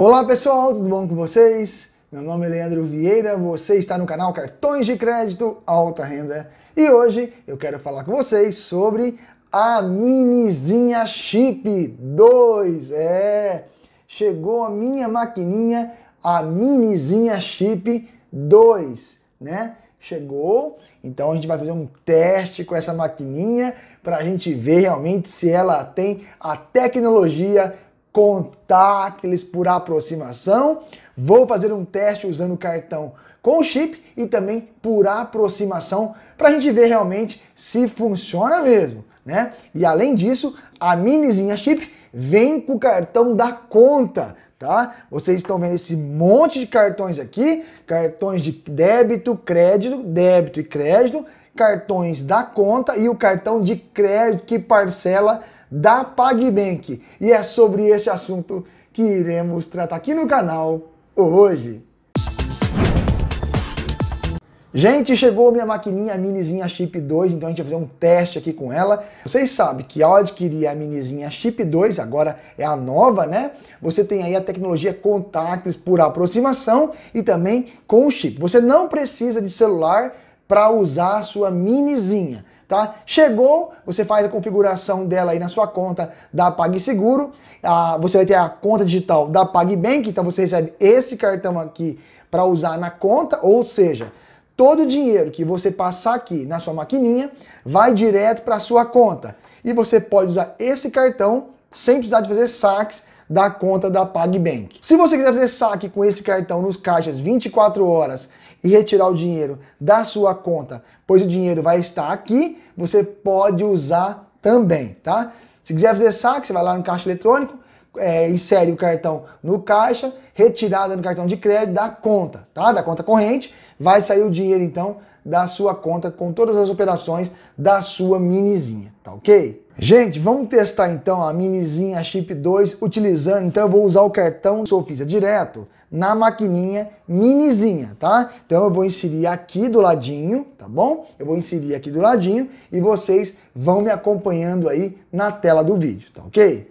Olá pessoal, tudo bom com vocês? Meu nome é Leandro Vieira, você está no canal Cartões de Crédito Alta Renda e hoje eu quero falar com vocês sobre a Minizinha Chip 2. É, chegou a minha maquininha, a Minizinha Chip 2, né? Chegou, então a gente vai fazer um teste com essa maquininha para a gente ver realmente se ela tem a tecnologia contáteis por aproximação. Vou fazer um teste usando o cartão com chip e também por aproximação para a gente ver realmente se funciona mesmo, né? E além disso, a minizinha chip vem com o cartão da conta, tá? Vocês estão vendo esse monte de cartões aqui, cartões de débito, crédito, débito e crédito, cartões da conta e o cartão de crédito que parcela da PagBank. E é sobre este assunto que iremos tratar aqui no canal hoje. Gente, chegou minha maquininha Minizinha Chip 2, então a gente vai fazer um teste aqui com ela. Vocês sabem que ao adquirir a Minizinha Chip 2, agora é a nova, né? Você tem aí a tecnologia contactless por aproximação e também com chip. Você não precisa de celular para usar a sua Minizinha tá? Chegou, você faz a configuração dela aí na sua conta da PagSeguro, ah, você vai ter a conta digital da PagBank, então você recebe esse cartão aqui para usar na conta, ou seja, todo o dinheiro que você passar aqui na sua maquininha vai direto para sua conta. E você pode usar esse cartão sem precisar de fazer saques da conta da PagBank. Se você quiser fazer saque com esse cartão nos caixas 24 horas e retirar o dinheiro da sua conta, pois o dinheiro vai estar aqui, você pode usar também, tá? Se quiser fazer saque, você vai lá no caixa eletrônico, é, insere o cartão no caixa, retirada no cartão de crédito da conta, tá? Da conta corrente, vai sair o dinheiro então da sua conta com todas as operações da sua minizinha, tá ok? Gente, vamos testar então a minizinha Chip 2 utilizando, então eu vou usar o cartão Sofisa é direto na maquininha minizinha, tá? Então eu vou inserir aqui do ladinho, tá bom? Eu vou inserir aqui do ladinho e vocês vão me acompanhando aí na tela do vídeo, tá ok?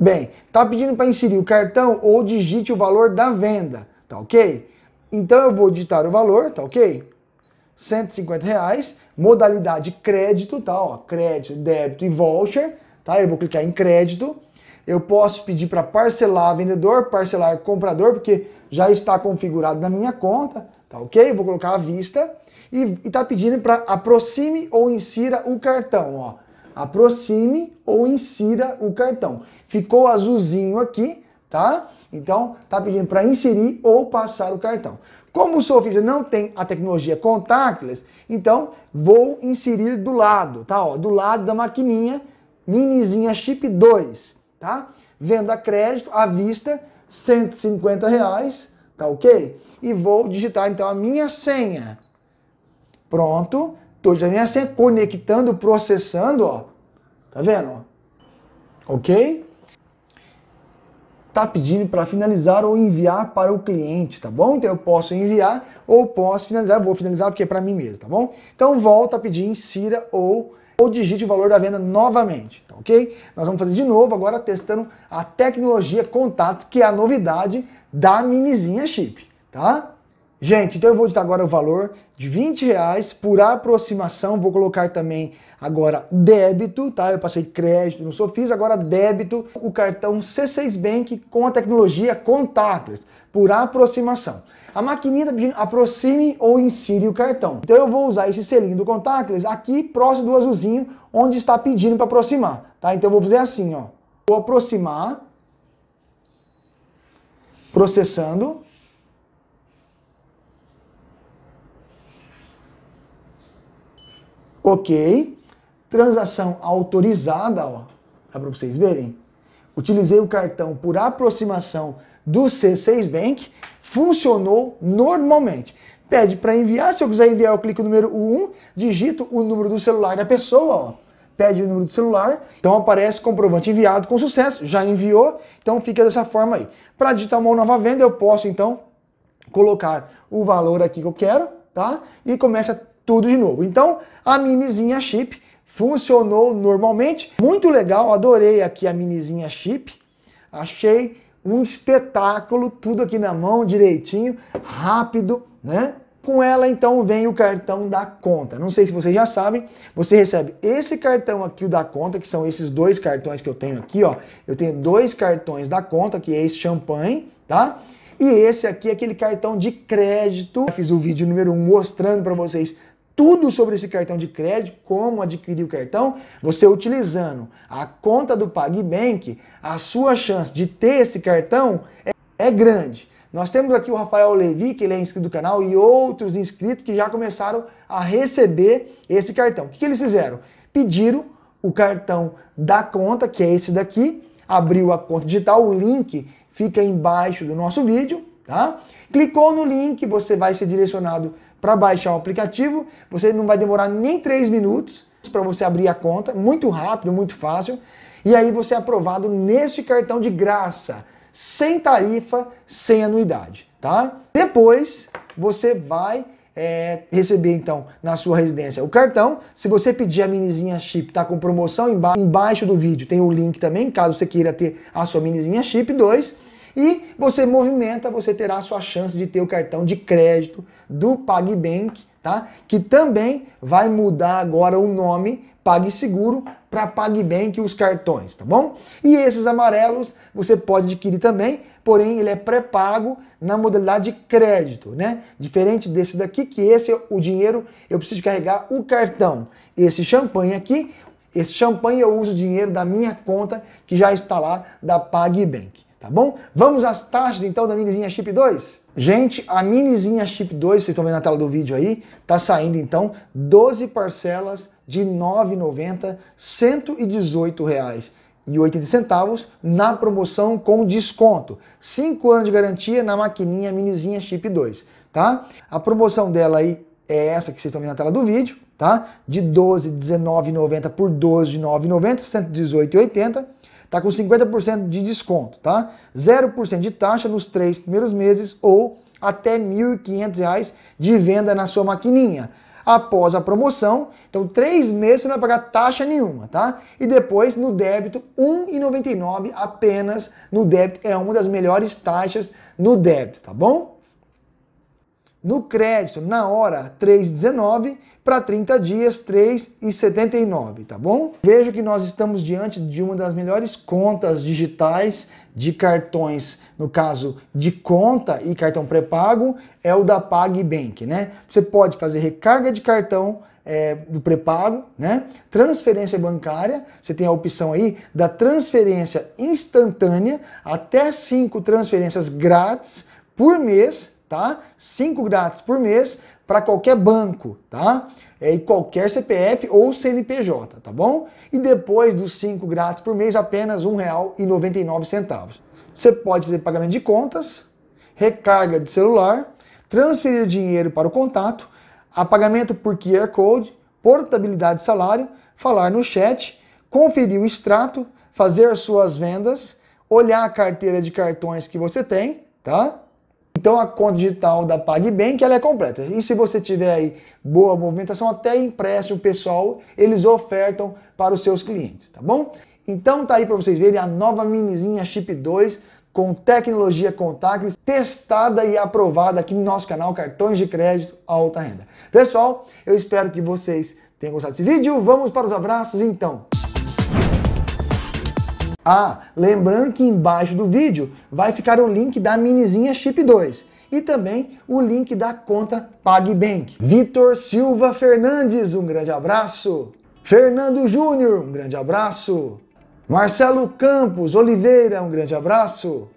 Bem, tá pedindo para inserir o cartão ou digite o valor da venda, tá ok? Então eu vou digitar o valor, tá ok? 150 reais, modalidade crédito, tá? Ó, crédito, débito e voucher, tá? Eu vou clicar em crédito. Eu posso pedir para parcelar vendedor, parcelar comprador, porque já está configurado na minha conta, tá ok? Eu vou colocar à vista e está pedindo para aproxime ou insira o cartão, ó. Aproxime ou insira o cartão. Ficou azulzinho aqui, tá? Então, tá pedindo para inserir ou passar o cartão. Como o surfista não tem a tecnologia contactless, então vou inserir do lado, tá? Ó, do lado da maquininha, minizinha chip 2, tá? Venda crédito à vista, 150 reais, tá ok? E vou digitar então a minha senha. Pronto, tô já minha senha, conectando, processando, ó. Tá vendo? Ok? está pedindo para finalizar ou enviar para o cliente, tá bom? Então eu posso enviar ou posso finalizar, vou finalizar porque é para mim mesmo, tá bom? Então volta a pedir, insira ou, ou digite o valor da venda novamente, tá ok? Nós vamos fazer de novo agora testando a tecnologia contatos, que é a novidade da minizinha chip, tá? Gente, então eu vou editar agora o valor de 20 reais por aproximação. Vou colocar também agora débito, tá? Eu passei crédito no Sofis, agora débito, o cartão C6 Bank com a tecnologia contactless, por aproximação. A maquininha tá pedindo aproxime ou insira o cartão. Então eu vou usar esse selinho do contactless aqui próximo do azulzinho, onde está pedindo para aproximar, tá? Então eu vou fazer assim, ó. Vou aproximar, processando. Ok. Transação autorizada, ó. Dá para vocês verem. Utilizei o cartão por aproximação do C6 Bank. Funcionou normalmente. Pede para enviar. Se eu quiser enviar, eu clico no número 1, digito o número do celular da pessoa, ó pede o número do celular, então aparece comprovante enviado com sucesso, já enviou, então fica dessa forma aí. Para digitar uma nova venda, eu posso então colocar o valor aqui que eu quero, tá? E começa tudo de novo. Então, a minizinha chip funcionou normalmente. Muito legal, adorei aqui a minizinha chip. Achei um espetáculo, tudo aqui na mão, direitinho, rápido, né? Com ela, então, vem o cartão da conta. Não sei se vocês já sabem, você recebe esse cartão aqui, o da conta, que são esses dois cartões que eu tenho aqui, ó. Eu tenho dois cartões da conta, que é esse champanhe, tá? E esse aqui é aquele cartão de crédito. Eu fiz o vídeo número 1 um mostrando para vocês tudo sobre esse cartão de crédito, como adquirir o cartão, você utilizando a conta do PagBank, a sua chance de ter esse cartão é, é grande. Nós temos aqui o Rafael Levi, que ele é inscrito do canal, e outros inscritos que já começaram a receber esse cartão. O que, que eles fizeram? Pediram o cartão da conta, que é esse daqui, abriu a conta digital, o link fica embaixo do nosso vídeo, tá? Clicou no link, você vai ser direcionado para baixar o aplicativo. Você não vai demorar nem três minutos para você abrir a conta, muito rápido, muito fácil. E aí você é aprovado neste cartão de graça, sem tarifa, sem anuidade, tá? Depois você vai é, receber então na sua residência o cartão. Se você pedir a minizinha chip, tá com promoção embaixo do vídeo, tem o link também, caso você queira ter a sua minizinha chip 2 e você movimenta, você terá a sua chance de ter o cartão de crédito do PagBank, tá? Que também vai mudar agora o nome PagSeguro para PagBank os cartões, tá bom? E esses amarelos você pode adquirir também, porém ele é pré-pago na modalidade de crédito, né? Diferente desse daqui, que esse é o dinheiro eu preciso carregar o cartão. Esse champanhe aqui, esse champanhe eu uso o dinheiro da minha conta que já está lá da PagBank tá bom? Vamos às taxas então da minizinha Chip 2? Gente, a minizinha Chip 2, vocês estão vendo na tela do vídeo aí, tá saindo então 12 parcelas de R$ 9,90, R$ 118,80 na promoção com desconto. 5 anos de garantia na maquininha minizinha Chip 2, tá? A promoção dela aí é essa que vocês estão vendo na tela do vídeo, tá? De 12 19,90 por 12 de 9,90, 118,80 Está com 50% de desconto, tá? 0% de taxa nos três primeiros meses ou até R$ 1.500 de venda na sua maquininha. Após a promoção, então três meses você não vai pagar taxa nenhuma, tá? E depois no débito R$ 1,99 apenas no débito. É uma das melhores taxas no débito, tá bom? No crédito, na hora, 3,19 para 30 dias, 3,79, tá bom? Vejo que nós estamos diante de uma das melhores contas digitais de cartões, no caso de conta e cartão pré-pago, é o da PagBank, né? Você pode fazer recarga de cartão, é, do pré-pago, né? Transferência bancária, você tem a opção aí da transferência instantânea, até cinco transferências grátis por mês tá? 5 grátis por mês para qualquer banco, tá? É, e qualquer CPF ou CNPJ, tá bom? E depois dos 5 grátis por mês, apenas R$ 1,99. Você pode fazer pagamento de contas, recarga de celular, transferir dinheiro para o contato, a pagamento por QR Code, portabilidade de salário, falar no chat, conferir o extrato, fazer suas vendas, olhar a carteira de cartões que você tem, tá? Então a conta digital da PagBank ela é completa. E se você tiver aí boa movimentação, até empréstimo pessoal eles ofertam para os seus clientes, tá bom? Então tá aí para vocês verem a nova minizinha Chip 2 com tecnologia contactless testada e aprovada aqui no nosso canal Cartões de Crédito Alta Renda. Pessoal, eu espero que vocês tenham gostado desse vídeo. Vamos para os abraços então. Ah, lembrando que embaixo do vídeo vai ficar o link da minizinha Chip 2 e também o link da conta PagBank. Vitor Silva Fernandes, um grande abraço. Fernando Júnior, um grande abraço. Marcelo Campos Oliveira, um grande abraço.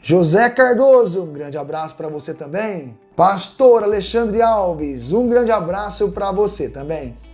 José Cardoso, um grande abraço para você também. Pastor Alexandre Alves, um grande abraço para você também.